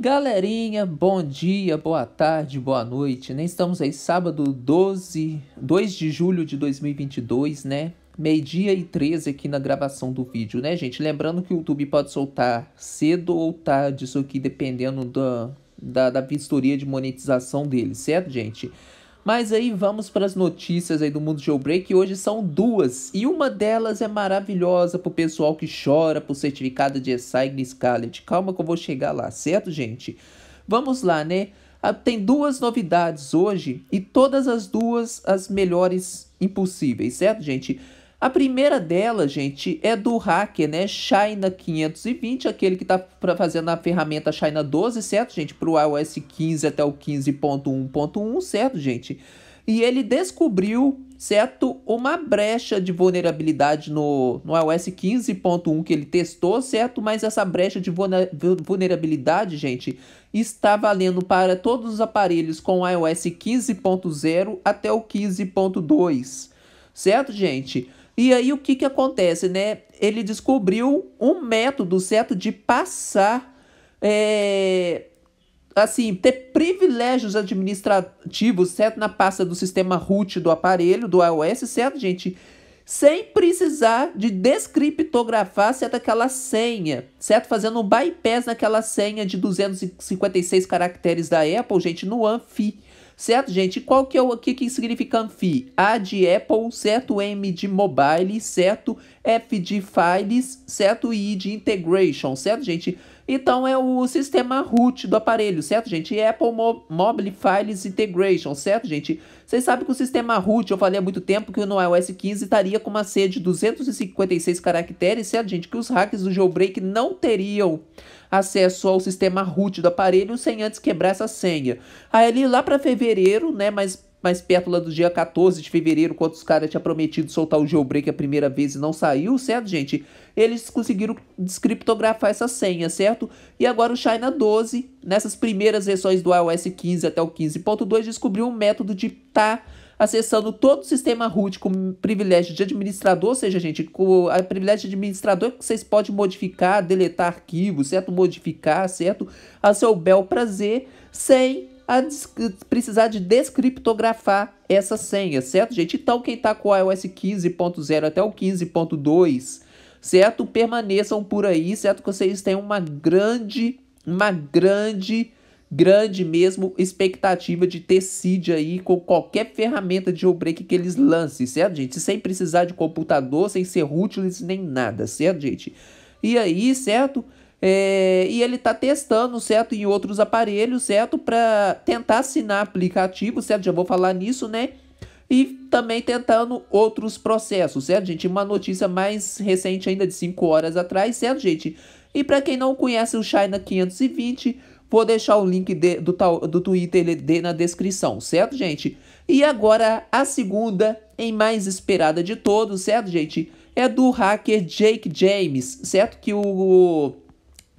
Galerinha, bom dia, boa tarde, boa noite, né? Estamos aí sábado 12, 2 de julho de 2022, né? Meio-dia e 13 aqui na gravação do vídeo, né, gente? Lembrando que o YouTube pode soltar cedo ou tarde, isso aqui dependendo da, da, da vistoria de monetização dele, certo, gente? Mas aí vamos para as notícias aí do mundo jailbreak. Hoje são duas e uma delas é maravilhosa pro pessoal que chora por certificado de Exciting Scarlet. Calma que eu vou chegar lá, certo, gente? Vamos lá, né? Ah, tem duas novidades hoje e todas as duas as melhores impossíveis, certo, gente? A primeira dela, gente, é do hacker, né? China 520, aquele que tá fazendo a ferramenta China 12, certo, gente? Para o iOS 15 até o 15.1.1, certo, gente? E ele descobriu, certo, uma brecha de vulnerabilidade no, no iOS 15.1 que ele testou, certo? Mas essa brecha de vulnerabilidade, gente, está valendo para todos os aparelhos com iOS 15.0 até o 15.2, certo, gente? E aí o que, que acontece, né? Ele descobriu um método certo de passar, é, assim, ter privilégios administrativos, certo? Na pasta do sistema root do aparelho, do iOS, certo, gente? Sem precisar de descriptografar, certo? Aquela senha, certo? Fazendo um bypass naquela senha de 256 caracteres da Apple, gente, no ANFI Certo, gente? Qual que é o que, que significa ANFI? A de Apple, certo? M de Mobile, certo? F de Files, certo? E I de Integration, certo, gente? Então é o sistema root do aparelho, certo, gente? Apple Mo Mobile Files Integration, certo, gente? Vocês sabem que o sistema root, eu falei há muito tempo que no iOS 15 estaria com uma sede de 256 caracteres, certo, gente? Que os hackers do jailbreak não teriam acesso ao sistema root do aparelho sem antes quebrar essa senha. Aí lá para fevereiro, né, mas mas lá do dia 14 de fevereiro, quando os caras tinham prometido soltar o jailbreak a primeira vez e não saiu, certo, gente? Eles conseguiram descriptografar essa senha, certo? E agora o China 12, nessas primeiras versões do iOS 15 até o 15.2, descobriu um método de estar tá acessando todo o sistema root com privilégio de administrador, ou seja, gente, com a privilégio de administrador é que vocês podem modificar, deletar arquivos, certo? Modificar, certo? A seu bel prazer, sem a precisar de descriptografar essa senha, certo, gente? Então, quem está com o iOS 15.0 até o 15.2, certo? Permaneçam por aí, certo? Que vocês têm uma grande, uma grande, grande mesmo expectativa de ter seed aí com qualquer ferramenta de jailbreak que eles lancem, certo, gente? Sem precisar de computador, sem ser rootless nem nada, certo, gente? E aí, certo? É, e ele está testando, certo, em outros aparelhos, certo, para tentar assinar aplicativo, certo? Já vou falar nisso, né? E também tentando outros processos, certo, gente? Uma notícia mais recente ainda de 5 horas atrás, certo, gente? E para quem não conhece o China 520, vou deixar o link de, do, do Twitter de, na descrição, certo, gente? E agora a segunda em mais esperada de todos, certo, gente? É do hacker Jake James, certo? Que o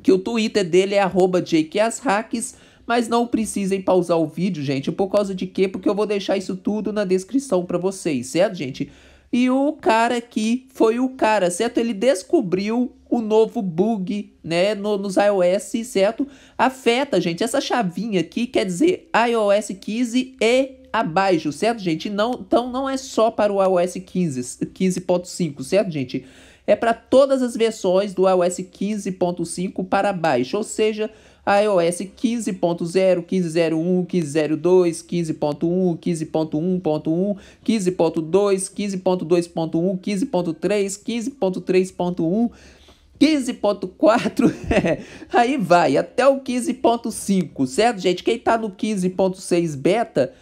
que o Twitter dele é @jqasracks, mas não precisem pausar o vídeo, gente, por causa de quê? Porque eu vou deixar isso tudo na descrição para vocês, certo, gente? E o cara aqui foi o cara, certo? Ele descobriu o novo bug, né, no, nos iOS, certo? Afeta, gente, essa chavinha aqui quer dizer iOS 15 e abaixo, certo, gente? Não, então não é só para o iOS 15, 15.5, certo, gente? é para todas as versões do iOS 15.5 para baixo, ou seja, iOS 15.0, 15.01, 15.02, 15.1, 15.1.1, 15.2, 15.2.1, 15.3, 15.3.1, 15.4, aí vai até o 15.5, certo, gente? Quem tá no 15.6 beta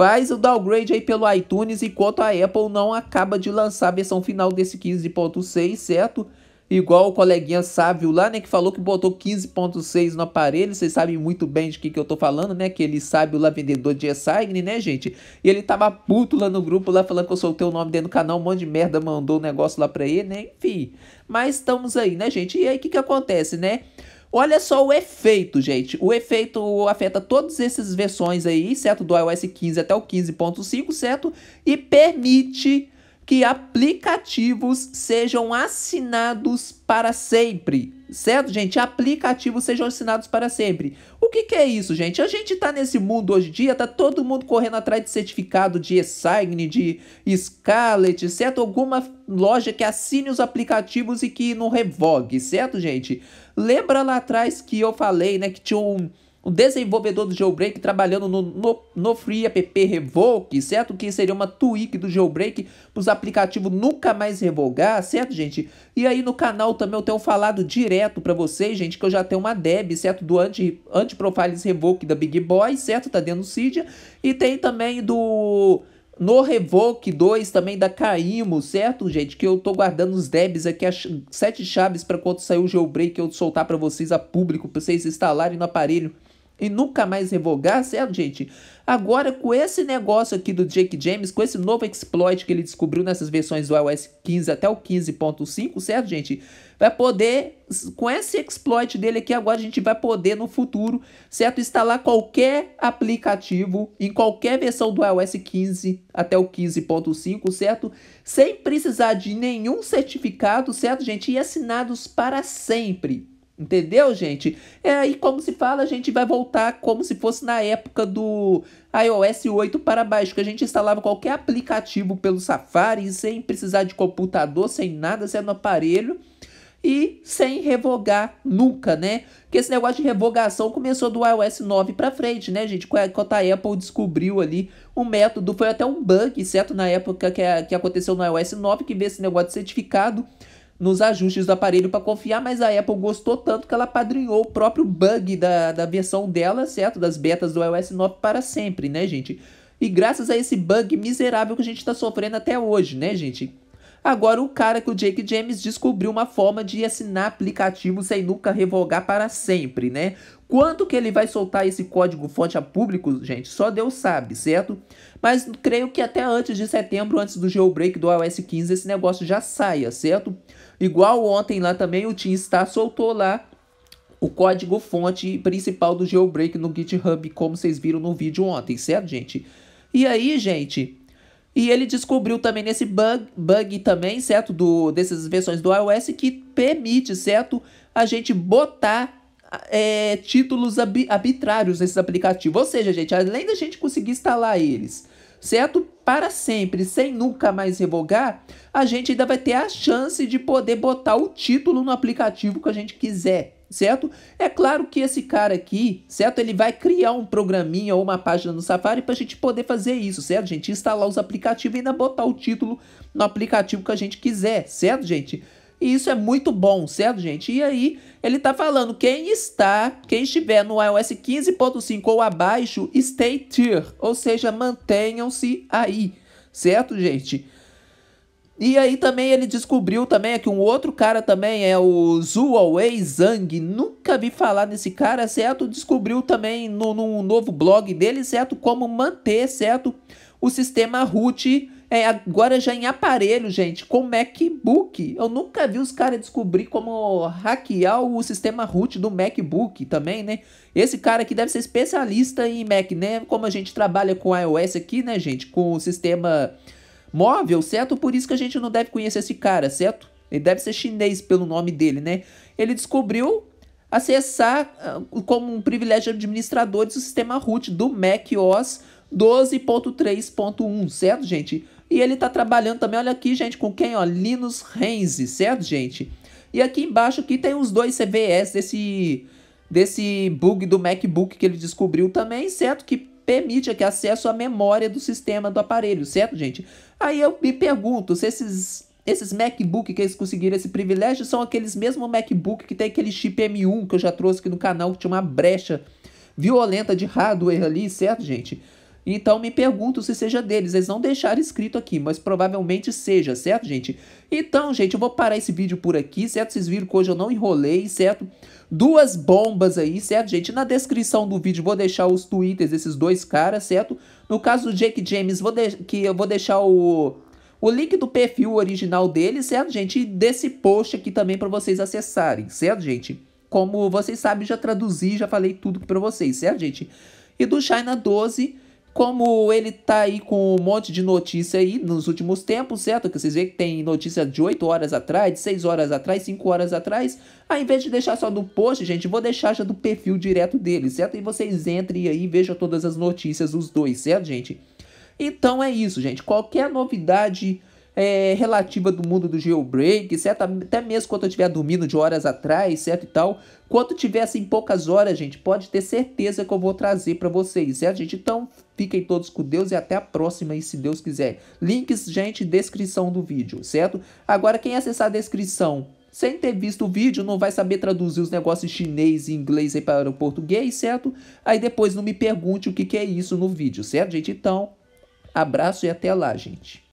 faz o downgrade aí pelo iTunes enquanto a Apple não acaba de lançar a versão final desse 15.6, certo? Igual o coleguinha sábio lá, né, que falou que botou 15.6 no aparelho, vocês sabem muito bem de que que eu tô falando, né, que ele sabe lá vendedor de e né, gente? E ele tava puto lá no grupo lá falando que eu soltei o nome dentro do canal, um monte de merda mandou o um negócio lá pra ele, né, enfim. Mas estamos aí, né, gente? E aí o que que acontece, né? Olha só o efeito, gente. O efeito afeta todas essas versões aí, certo? Do iOS 15 até o 15.5, certo? E permite que aplicativos sejam assinados para sempre. Certo, gente? Aplicativos sejam assinados para sempre. O que, que é isso, gente? A gente tá nesse mundo hoje em dia, tá todo mundo correndo atrás de certificado de e-sign, de Scarlet, certo? Alguma loja que assine os aplicativos e que não revogue, certo, gente? Lembra lá atrás que eu falei, né, que tinha um, um desenvolvedor do Jailbreak trabalhando no, no, no Free App Revoke, certo? Que seria uma tweak do Jailbreak para os aplicativos nunca mais revogar, certo, gente? E aí no canal também eu tenho falado direto para vocês, gente, que eu já tenho uma deb, certo? Do anti, anti Profiles Revoke da Big Boy, certo? Tá dentro do Cydia. E tem também do no Revoke 2 também da Caímos, certo, gente? Que eu tô guardando os debs aqui, as sete chaves para quando sair o jailbreak eu soltar para vocês a público, para vocês instalarem no aparelho e nunca mais revogar, certo, gente? Agora, com esse negócio aqui do Jake James, com esse novo exploit que ele descobriu nessas versões do iOS 15 até o 15.5, certo, gente? Vai poder, com esse exploit dele aqui, agora a gente vai poder no futuro, certo? Instalar qualquer aplicativo em qualquer versão do iOS 15 até o 15.5, certo? Sem precisar de nenhum certificado, certo, gente? E assinados para sempre. Entendeu, gente? É aí como se fala, a gente vai voltar como se fosse na época do iOS 8 para baixo, que a gente instalava qualquer aplicativo pelo Safari sem precisar de computador, sem nada, sendo aparelho e sem revogar nunca, né? Porque esse negócio de revogação começou do iOS 9 para frente, né, gente? É, Quando a Apple descobriu ali um método, foi até um bug, certo? Na época que, que aconteceu no iOS 9, que veio esse negócio de certificado nos ajustes do aparelho para confiar, mas a Apple gostou tanto que ela padrinhou o próprio bug da, da versão dela, certo? Das betas do iOS 9 para sempre, né, gente? E graças a esse bug miserável que a gente está sofrendo até hoje, né, gente? Agora, o cara que o Jake James descobriu uma forma de assinar aplicativo sem nunca revogar para sempre, né? Quando que ele vai soltar esse código fonte a público, gente, só Deus sabe, certo? Mas creio que até antes de setembro, antes do jailbreak do iOS 15, esse negócio já saia, certo? Igual ontem lá também, o Tim Star soltou lá o código fonte principal do jailbreak no GitHub, como vocês viram no vídeo ontem, certo, gente? E aí, gente, e ele descobriu também nesse bug, bug também, certo? Do, dessas versões do iOS que permite, certo? A gente botar é, títulos arbitrários nesses aplicativos. Ou seja, gente, além da gente conseguir instalar eles, certo? Para sempre, sem nunca mais revogar, a gente ainda vai ter a chance de poder botar o título no aplicativo que a gente quiser certo? É claro que esse cara aqui, certo? Ele vai criar um programinha ou uma página no Safari para a gente poder fazer isso, certo, gente? Instalar os aplicativos e ainda botar o título no aplicativo que a gente quiser, certo, gente? E isso é muito bom, certo, gente? E aí, ele tá falando, quem está, quem estiver no iOS 15.5 ou abaixo, stay tier, ou seja, mantenham-se aí, certo, gente? E aí também ele descobriu também é que um outro cara também é o Zuowei Zhang. Nunca vi falar nesse cara, certo? Descobriu também no, no novo blog dele, certo? Como manter, certo? O sistema root é, agora já em aparelho, gente, com MacBook. Eu nunca vi os caras descobrir como hackear o sistema root do MacBook também, né? Esse cara aqui deve ser especialista em Mac, né? Como a gente trabalha com iOS aqui, né, gente? Com o sistema móvel, certo? Por isso que a gente não deve conhecer esse cara, certo? Ele deve ser chinês pelo nome dele, né? Ele descobriu acessar ah, como um privilégio de administradores o sistema root do Mac OS 12.3.1, certo, gente? E ele está trabalhando também, olha aqui, gente, com quem? Ó, Linus Renzi, certo, gente? E aqui embaixo aqui tem os dois CVS desse, desse bug do MacBook que ele descobriu também, certo? Que permite aqui acesso à memória do sistema do aparelho, certo, gente? Aí eu me pergunto se esses esses MacBook que eles conseguiram esse privilégio são aqueles mesmos MacBook que tem aquele chip M1 que eu já trouxe aqui no canal, que tinha uma brecha violenta de hardware ali, certo, gente? Então me pergunto se seja deles. Eles não deixaram escrito aqui, mas provavelmente seja, certo, gente? Então, gente, eu vou parar esse vídeo por aqui, certo? Vocês viram que hoje eu não enrolei, certo? Duas bombas aí, certo, gente? Na descrição do vídeo vou deixar os twitters desses dois caras, certo? No caso do Jake James, vou que eu vou deixar o o link do perfil original dele, certo, gente? E desse post aqui também para vocês acessarem, certo, gente? Como vocês sabem, já traduzi, já falei tudo para vocês, certo, gente? E do China 12, como ele tá aí com um monte de notícia aí nos últimos tempos, certo? Que vocês veem que tem notícia de 8 horas atrás, de 6 horas atrás, 5 horas atrás. Ao invés de deixar só no post, gente, vou deixar já do perfil direto dele, certo? E vocês entrem aí e vejam todas as notícias, os dois, certo, gente? Então é isso, gente. Qualquer novidade é, relativa do mundo do jailbreak, certo? Até mesmo quando eu estiver dormindo de horas atrás, certo? E tal. Quando tiver assim poucas horas, gente, pode ter certeza que eu vou trazer para vocês, certo, gente? Então, fiquem todos com Deus e até a próxima aí, se Deus quiser. Links, gente, descrição do vídeo, certo? Agora, quem acessar a descrição sem ter visto o vídeo, não vai saber traduzir os negócios chinês e inglês aí para o português, certo? Aí depois não me pergunte o que, que é isso no vídeo, certo, gente? Então, abraço e até lá, gente.